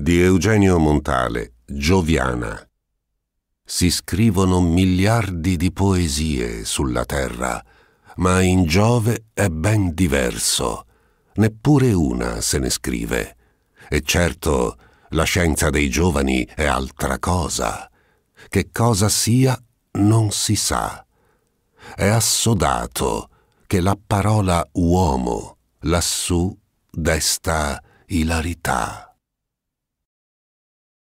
di Eugenio Montale, Gioviana. Si scrivono miliardi di poesie sulla terra, ma in Giove è ben diverso. Neppure una se ne scrive. E certo, la scienza dei giovani è altra cosa. Che cosa sia non si sa. È assodato che la parola uomo lassù desta ilarità.